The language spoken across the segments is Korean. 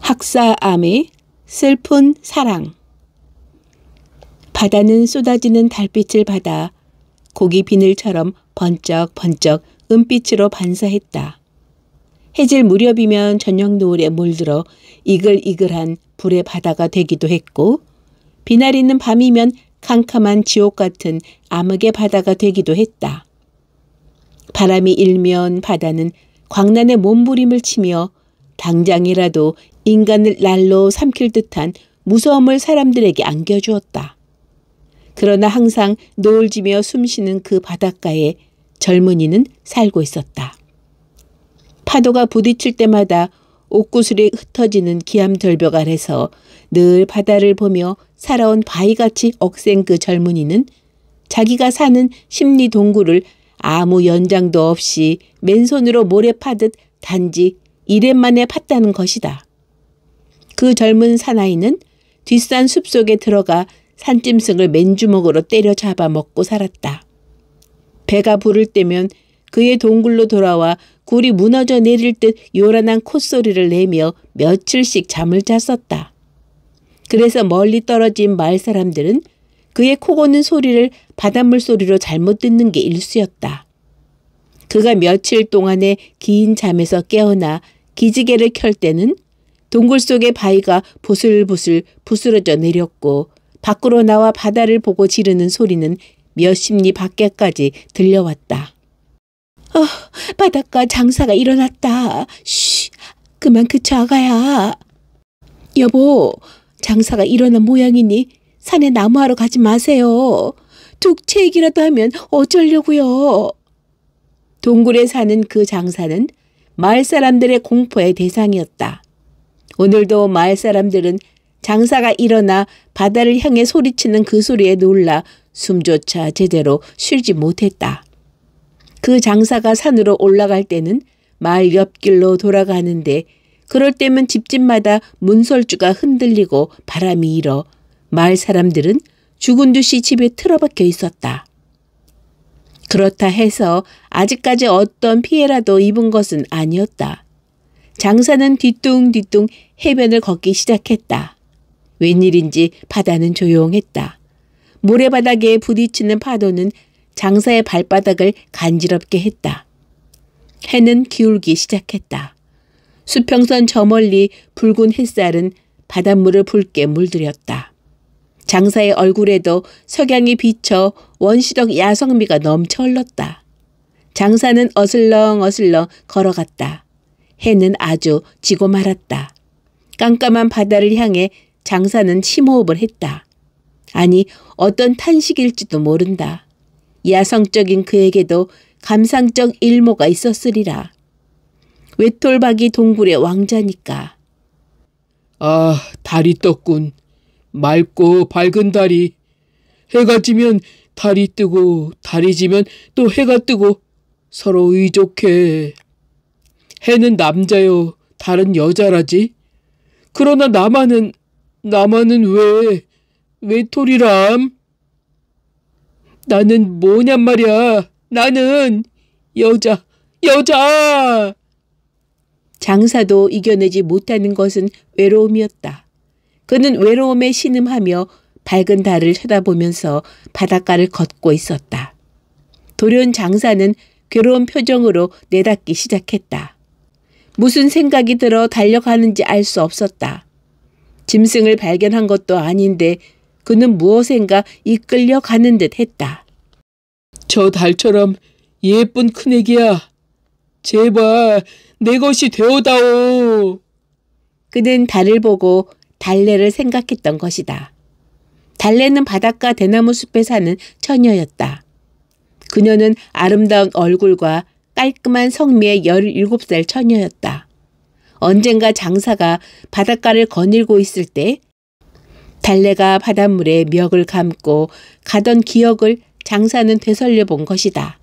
학사암의 슬픈 사랑 바다는 쏟아지는 달빛을 받아 고기 비늘처럼 번쩍번쩍 번쩍 은빛으로 반사했다. 해질 무렵이면 저녁 노을에 몰들어 이글이글한 불의 바다가 되기도 했고 비날 있는 밤이면 캄캄한 지옥 같은 암흑의 바다가 되기도 했다. 바람이 일면 바다는 광란의 몸부림을 치며 당장이라도 인간을 날로 삼킬 듯한 무서움을 사람들에게 안겨주었다. 그러나 항상 노을지며 숨쉬는 그 바닷가에 젊은이는 살고 있었다. 파도가 부딪칠 때마다 옷구슬이 흩어지는 기암절벽 아래서 늘 바다를 보며 살아온 바위같이 억센 그 젊은이는 자기가 사는 심리 동굴을 아무 연장도 없이 맨손으로 모래 파듯 단지 이랜 만에 팠다는 것이다. 그 젊은 사나이는 뒷산 숲속에 들어가 산짐승을 맨주먹으로 때려 잡아먹고 살았다. 배가 부를 때면 그의 동굴로 돌아와 굴이 무너져 내릴 듯 요란한 콧소리를 내며 며칠씩 잠을 잤었다. 그래서 멀리 떨어진 마을 사람들은 그의 코고는 소리를 바닷물 소리로 잘못 듣는 게 일수였다. 그가 며칠 동안의 긴 잠에서 깨어나 기지개를 켤 때는 동굴 속의 바위가 보슬보슬 부스러져 내렸고 밖으로 나와 바다를 보고 지르는 소리는 몇십 리 밖에까지 들려왔다. 어, 바닷가 장사가 일어났다. 쉬, 그만 그쳐 아가야. 여보, 장사가 일어난 모양이니 산에 나무하러 가지 마세요. 독채익이라도 하면 어쩌려고요. 동굴에 사는 그 장사는 마을 사람들의 공포의 대상이었다. 오늘도 마을 사람들은 장사가 일어나 바다를 향해 소리치는 그 소리에 놀라 숨조차 제대로 쉴지 못했다. 그 장사가 산으로 올라갈 때는 마을 옆길로 돌아가는데 그럴 때면 집집마다 문설주가 흔들리고 바람이 일어 마을 사람들은 죽은 듯이 집에 틀어박혀 있었다. 그렇다 해서 아직까지 어떤 피해라도 입은 것은 아니었다. 장사는 뒤뚱뒤뚱 해변을 걷기 시작했다. 웬일인지 바다는 조용했다. 모래바닥에 부딪히는 파도는 장사의 발바닥을 간지럽게 했다. 해는 기울기 시작했다. 수평선 저 멀리 붉은 햇살은 바닷물을 붉게 물들였다. 장사의 얼굴에도 석양이 비쳐 원시력 야성미가 넘쳐 흘렀다. 장사는 어슬렁어슬렁 어슬렁 걸어갔다. 해는 아주 지고 말았다. 깜깜한 바다를 향해 장사는 심호흡을 했다. 아니 어떤 탄식일지도 모른다. 야성적인 그에게도 감상적 일모가 있었으리라. 외톨박이 동굴의 왕자니까. 아, 달이 떴군. 맑고 밝은 달이. 해가 지면 달이 뜨고 달이 지면 또 해가 뜨고 서로 의족해. 해는 남자요 달은 여자라지. 그러나 나만은 나만은 왜 외톨이람? 나는 뭐냔 말이야. 나는 여자, 여자! 장사도 이겨내지 못하는 것은 외로움이었다. 그는 외로움에 신음하며 밝은 달을 쳐다보면서 바닷가를 걷고 있었다. 돌연 장사는 괴로운 표정으로 내닫기 시작했다. 무슨 생각이 들어 달려가는지 알 수 없었다. 짐승을 발견한 것도 아닌데 그는 무엇인가 이끌려 가는 듯 했다. 저 달처럼 예쁜 큰애기야. 제발 내 것이 되어다오. 그는 달을 보고 달래를 생각했던 것이다. 달래는 바닷가 대나무 숲에 사는 처녀였다. 그녀는 아름다운 얼굴과 깔끔한 성미의 17살 처녀였다. 언젠가 장사가 바닷가를 거닐고 있을 때 달래가 바닷물에 멱을 감고 가던 기억을 장사는 되살려 본 것이다.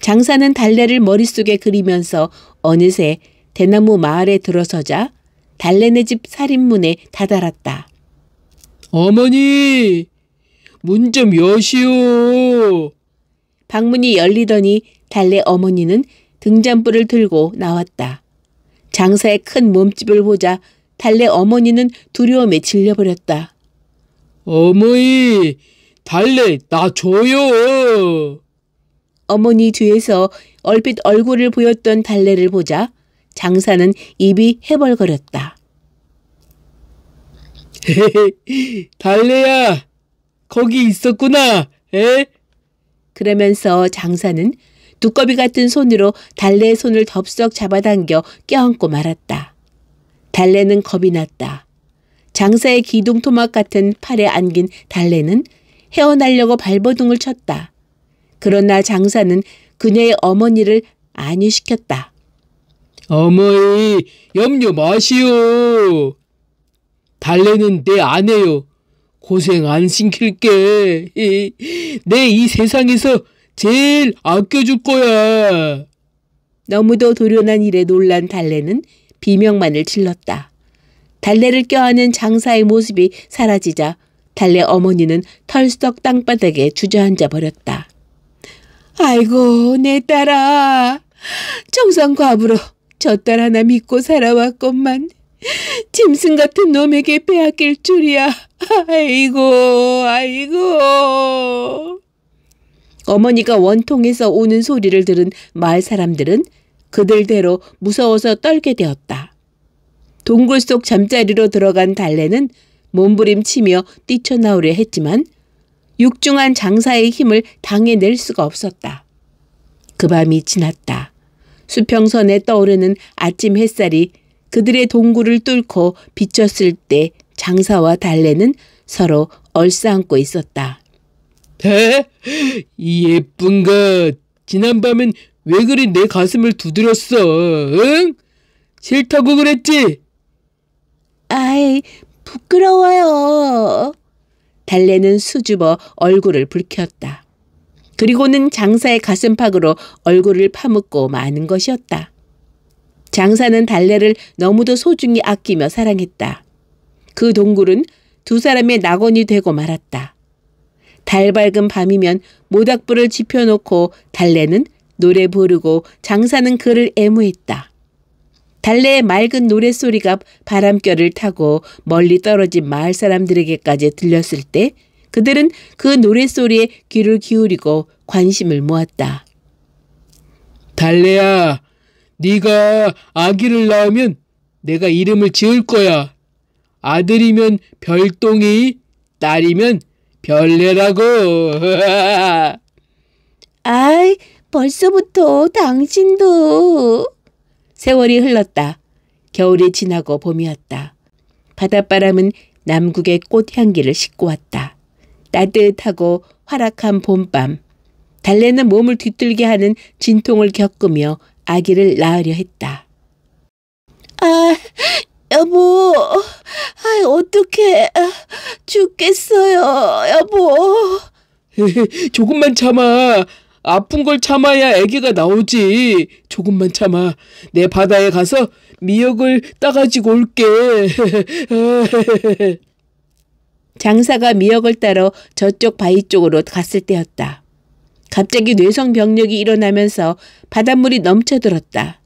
장사는 달래를 머릿속에 그리면서 어느새 대나무 마을에 들어서자 달래네 집 살인문에 다다랐다. 어머니! 문 좀 여시오! 방문이 열리더니 달래 어머니는 등잔불을 들고 나왔다. 장사의 큰 몸집을 보자 달래 어머니는 두려움에 질려버렸다. 어머니, 달래, 나 줘요. 어머니 뒤에서 얼핏 얼굴을 보였던 달래를 보자 장사는 입이 해벌거렸다. 달래야, 거기 있었구나, 에? 그러면서 장사는 두꺼비 같은 손으로 달래의 손을 덥석 잡아당겨 껴안고 말았다. 달래는 겁이 났다. 장사의 기둥토막 같은 팔에 안긴 달래는 헤어나려고 발버둥을 쳤다. 그러나 장사는 그녀의 어머니를 안위시켰다. 어머니, 염려 마시오. 달래는 내 아내요. 고생 안 시킬게. 내 이 세상에서 제일 아껴줄 거야. 너무도 도련한 일에 놀란 달래는 비명만을 질렀다. 달래를 껴안은 장사의 모습이 사라지자 달래 어머니는 털썩 땅바닥에 주저앉아 버렸다. 아이고 내 딸아 정성과부로 저 딸 하나 믿고 살아왔건만 짐승 같은 놈에게 빼앗길 줄이야. 아이고 아이고 어머니가 원통에서 오는 소리를 들은 마을 사람들은 그들대로 무서워서 떨게 되었다. 동굴 속 잠자리로 들어간 달래는 몸부림치며 뛰쳐나오려 했지만 육중한 장사의 힘을 당해낼 수가 없었다. 그 밤이 지났다. 수평선에 떠오르는 아침 햇살이 그들의 동굴을 뚫고 비쳤을 때 장사와 달래는 서로 얼싸안고 있었다. 대? 네? 예쁜 것. 지난밤엔 왜 그리 내 가슴을 두드렸어, 응? 싫다고 그랬지? 아이, 부끄러워요. 달래는 수줍어 얼굴을 붉혔다. 그리고는 장사의 가슴팍으로 얼굴을 파묻고 마는 것이었다. 장사는 달래를 너무도 소중히 아끼며 사랑했다. 그 동굴은 두 사람의 낙원이 되고 말았다. 달밝은 밤이면 모닥불을 지펴놓고 달래는 노래 부르고 장사는 그를 애무했다. 달래의 맑은 노랫소리가 바람결을 타고 멀리 떨어진 마을 사람들에게까지 들렸을 때 그들은 그 노랫소리에 귀를 기울이고 관심을 모았다. 달래야, 네가 아기를 낳으면 내가 이름을 지을 거야. 아들이면 별똥이, 딸이면 별래라고 아이, 벌써부터 당신도. 세월이 흘렀다. 겨울이 지나고 봄이었다. 바닷바람은 남국의 꽃향기를 싣고 왔다. 따뜻하고 화락한 봄밤. 달래는 몸을 뒤틀게 하는 진통을 겪으며 아기를 낳으려 했다. 아, 여보, 아, 어떡해. 아, 죽겠어요, 여보. 조금만 참아. 아픈 걸 참아야 아기가 나오지. 조금만 참아. 내 바다에 가서 미역을 따가지고 올게. 장사가 미역을 따러 저쪽 바위 쪽으로 갔을 때였다. 갑자기 뇌성 병력이 일어나면서 바닷물이 넘쳐들었다.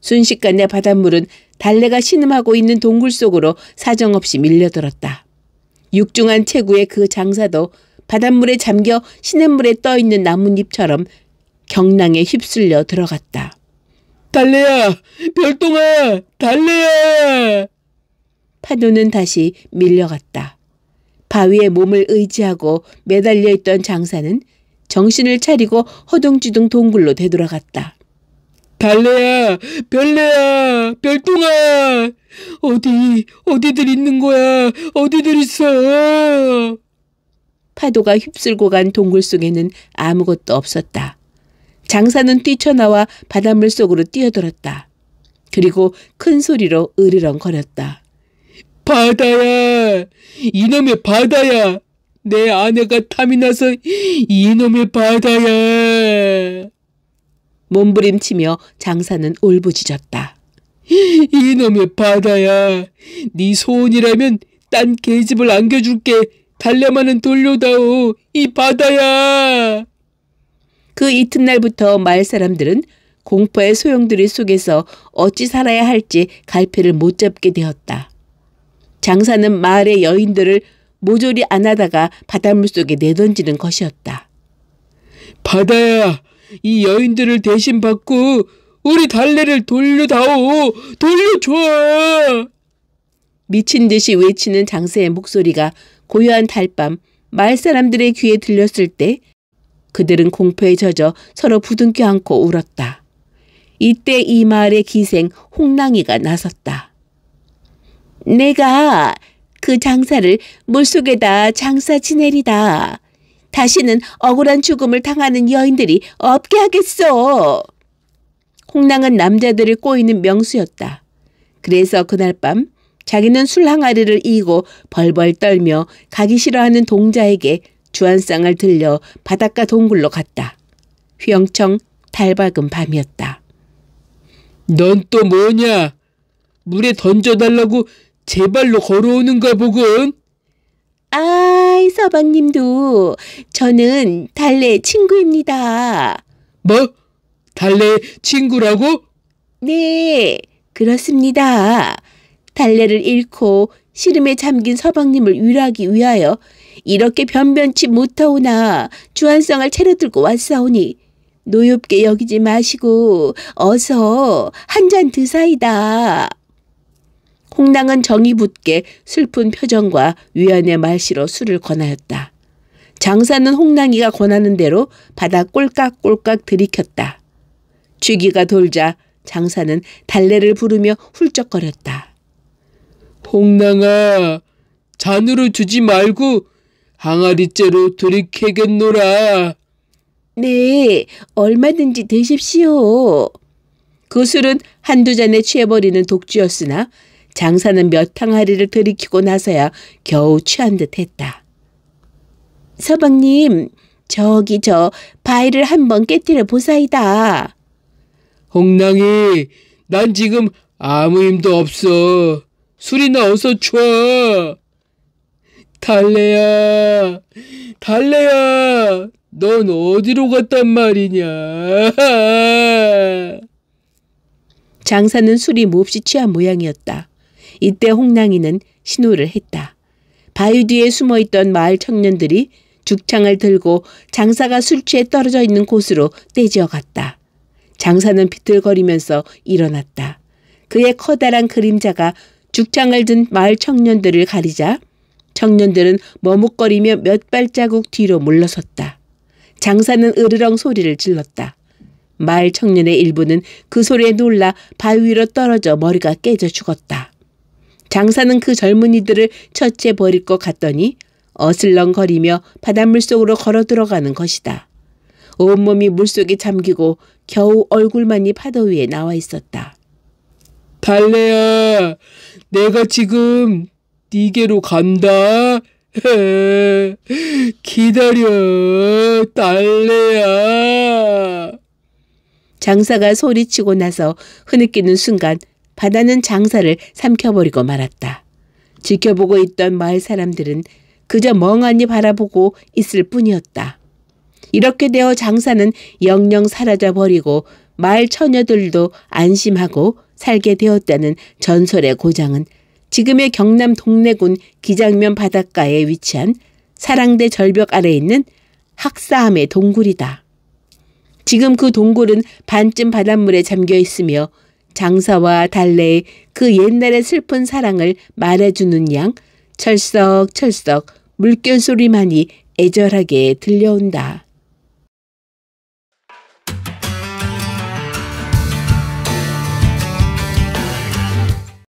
순식간에 바닷물은 달래가 신음하고 있는 동굴 속으로 사정없이 밀려들었다. 육중한 체구의 그 장사도 바닷물에 잠겨 시냇물에 떠있는 나뭇잎처럼 경랑에 휩쓸려 들어갔다. 달래야! 별똥아! 달래야! 파도는 다시 밀려갔다. 바위에 몸을 의지하고 매달려 있던 장사는 정신을 차리고 허둥지둥 동굴로 되돌아갔다. 달래야, 별래야, 별똥아, 어디, 어디들 있는 거야, 어디들 있어. 파도가 휩쓸고 간 동굴 속에는 아무것도 없었다. 장사는 뛰쳐나와 바닷물 속으로 뛰어들었다. 그리고 큰 소리로 으르렁거렸다. 바다야! 이놈의 바다야! 내 아내가 탐이 나서 이놈의 바다야! 몸부림치며 장사는 울부짖었다. 이놈의 바다야! 네 소원이라면 딴 계집을 안겨줄게. 달래마는 돌려다오. 이 바다야. 그 이튿날부터 마을 사람들은 공포의 소용돌이 속에서 어찌 살아야 할지 갈피를 못 잡게 되었다. 장사는 마을의 여인들을 모조리 안 하다가 바닷물 속에 내던지는 것이었다. 바다야, 이 여인들을 대신 받고 우리 달래를 돌려다오! 돌려줘! 미친 듯이 외치는 장세의 목소리가 고요한 달밤 마을 사람들의 귀에 들렸을 때 그들은 공포에 젖어 서로 부둥켜 안고 울었다. 이때 이 마을의 기생 홍랑이가 나섰다. 내가 그 장사를 물속에다 장사 지내리다. 다시는 억울한 죽음을 당하는 여인들이 없게 하겠소. 홍랑은 남자들을 꼬이는 명수였다. 그래서 그날 밤 자기는 술 항아리를 이고 벌벌 떨며 가기 싫어하는 동자에게 주안상을 들려 바닷가 동굴로 갔다. 휘영청 달박은 밤이었다. 넌 또 뭐냐? 물에 던져달라고 제발로 걸어오는가 보군. 아이 서방님도 저는 달래 친구입니다. 뭐? 달래 친구라고? 네 그렇습니다. 달래를 잃고 시름에 잠긴 서방님을 위로하기 위하여 이렇게 변변치 못하오나 주한성을 차려들고 왔사오니 노엽게 여기지 마시고 어서 한 잔 드사이다. 홍랑은 정이 붙게 슬픈 표정과 위안의 말씨로 술을 권하였다. 장사는 홍랑이가 권하는 대로 바다 꼴깍꼴깍 들이켰다. 쥐기가 돌자 장사는 달래를 부르며 훌쩍거렸다. 홍랑아 잔으로 주지 말고 항아리째로 들이켜겠노라 네, 얼마든지 드십시오. 그 술은 한두 잔에 취해버리는 독주였으나 장사는 몇 항아리를 들이키고 나서야 겨우 취한 듯 했다. 서방님, 저기 저 바위를 한번 깨뜨려 보사이다. 홍랑이, 난 지금 아무 힘도 없어. 술이나 와서 좋아. 달래야, 달래야, 넌 어디로 갔단 말이냐. 장사는 술이 몹시 취한 모양이었다. 이때 홍랑이는 신호를 했다. 바위 뒤에 숨어있던 마을 청년들이 죽창을 들고 장사가 술취에 떨어져 있는 곳으로 떼지어 갔다. 장사는 비틀거리면서 일어났다. 그의 커다란 그림자가 죽창을 든 마을 청년들을 가리자 청년들은 머뭇거리며 몇 발자국 뒤로 물러섰다. 장사는 으르렁 소리를 질렀다. 마을 청년의 일부는 그 소리에 놀라 바위로 떨어져 머리가 깨져 죽었다. 장사는 그 젊은이들을 처치해 버릴 것 같더니 어슬렁거리며 바닷물 속으로 걸어 들어가는 것이다. 온몸이 물속에 잠기고 겨우 얼굴만이 파도 위에 나와 있었다. 달래야 내가 지금 니게로 간다. 기다려 달래야. 장사가 소리치고 나서 흐느끼는 순간 바다는 장사를 삼켜버리고 말았다. 지켜보고 있던 마을 사람들은 그저 멍하니 바라보고 있을 뿐이었다. 이렇게 되어 장사는 영영 사라져 버리고 마을 처녀들도 안심하고 살게 되었다는 전설의 고장은 지금의 경남 동래군 기장면 바닷가에 위치한 사랑대 절벽 아래 에 있는 학사함의 동굴이다. 지금 그 동굴은 반쯤 바닷물에 잠겨 있으며 장사와 달래의 그 옛날의 슬픈 사랑을 말해주는 양 철썩철썩 물결 소리만이 애절하게 들려온다.